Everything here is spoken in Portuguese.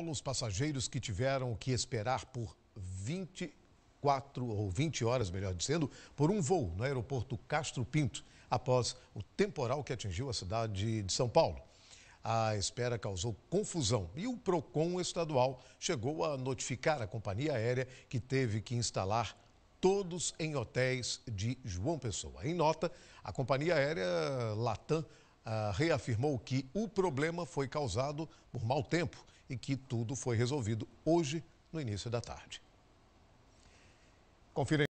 Paulo, os passageiros que tiveram que esperar por 24 ou 20 horas, melhor dizendo, por um voo no aeroporto Castro Pinto, após o temporal que atingiu a cidade de São Paulo. A espera causou confusão e o PROCON estadual chegou a notificar a companhia aérea que teve que instalar todos em hotéis de João Pessoa. Em nota, a companhia aérea Latam ah, reafirmou que o problema foi causado por mau tempo e que tudo foi resolvido hoje, no início da tarde. Confira